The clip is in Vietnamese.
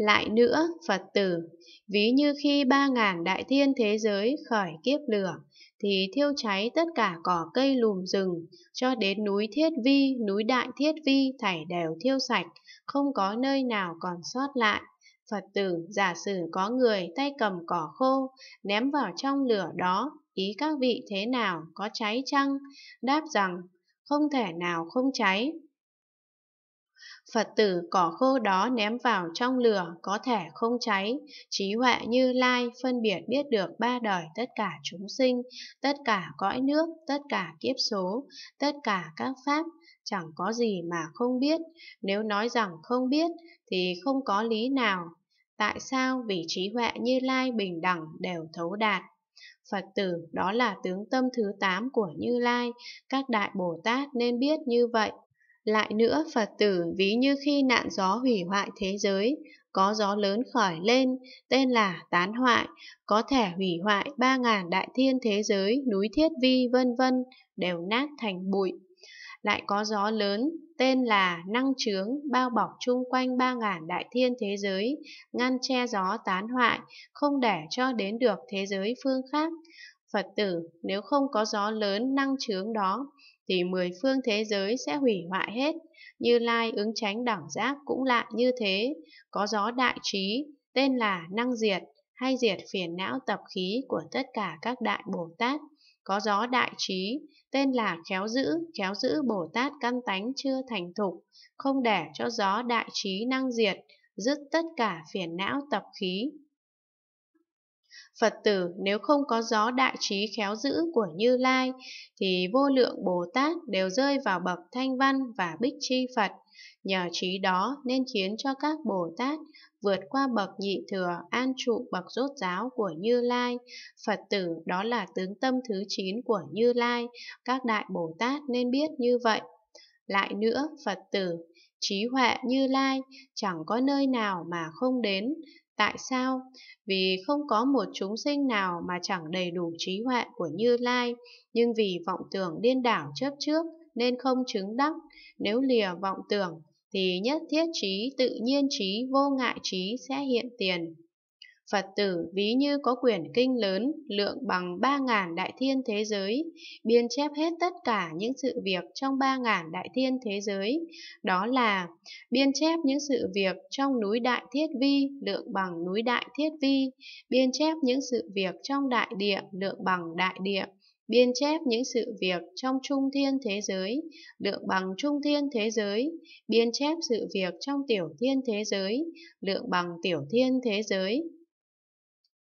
Lại nữa, Phật tử, ví như khi ba ngàn đại thiên thế giới khởi kiếp lửa, thì thiêu cháy tất cả cỏ cây lùm rừng, cho đến núi Thiết Vi, núi Đại Thiết Vi thảy đều thiêu sạch, không có nơi nào còn sót lại. Phật tử giả sử có người tay cầm cỏ khô, ném vào trong lửa đó, ý các vị thế nào, có cháy chăng? Đáp rằng, không thể nào không cháy, Phật tử cỏ khô đó ném vào trong lửa có thể không cháy, trí huệ như lai phân biệt biết được ba đời tất cả chúng sinh, tất cả cõi nước, tất cả kiếp số, tất cả các pháp, chẳng có gì mà không biết, nếu nói rằng không biết thì không có lý nào. Tại sao vì trí huệ như lai bình đẳng đều thấu đạt? Phật tử đó là tướng tâm thứ 8 của Như Lai, các Đại Bồ Tát nên biết như vậy. Lại nữa Phật tử ví như khi nạn gió hủy hoại thế giới, có gió lớn khởi lên, tên là tán hoại, có thể hủy hoại ba ngàn đại thiên thế giới, núi thiết vi vân vân đều nát thành bụi. Lại có gió lớn, tên là năng trướng, bao bọc chung quanh ba ngàn đại thiên thế giới, ngăn che gió tán hoại, không để cho đến được thế giới phương khác. Phật tử, nếu không có gió lớn năng trướng đó, thì mười phương thế giới sẽ hủy hoại hết. Như Lai ứng tránh đẳng giác cũng lạ như thế, có gió đại trí, tên là năng diệt, hay diệt phiền não tập khí của tất cả các đại Bồ Tát. Có gió đại trí, tên là khéo giữ, khéo giữ Bồ Tát căn tánh chưa thành thục, không để cho gió đại trí năng diệt, dứt tất cả phiền não tập khí. Phật tử nếu không có gió đại trí khéo giữ của Như Lai thì vô lượng Bồ Tát đều rơi vào bậc thanh văn và bích chi Phật. Nhờ trí đó nên khiến cho các Bồ Tát vượt qua bậc nhị thừa an trụ bậc rốt giáo của Như Lai. Phật tử đó là tướng tâm thứ 9 của Như Lai, các đại Bồ Tát nên biết như vậy. Lại nữa, Phật tử, trí huệ Như Lai chẳng có nơi nào mà không đến, Tại sao? Vì không có một chúng sinh nào mà chẳng đầy đủ trí huệ của Như Lai, nhưng vì vọng tưởng điên đảo chấp trước nên không chứng đắc. Nếu lìa vọng tưởng thì nhất thiết trí tự nhiên trí vô ngại trí sẽ hiện tiền. Phật tử ví như có quyển kinh lớn lượng bằng ba ngàn đại thiên thế giới, biên chép hết tất cả những sự việc trong ba ngàn đại thiên thế giới, đó là biên chép những sự việc trong núi Đại Thiết Vi lượng bằng núi Đại Thiết Vi, biên chép những sự việc trong đại địa lượng bằng đại địa, biên chép những sự việc trong trung thiên thế giới, lượng bằng trung thiên thế giới, biên chép sự việc trong tiểu thiên thế giới, lượng bằng tiểu thiên thế giới,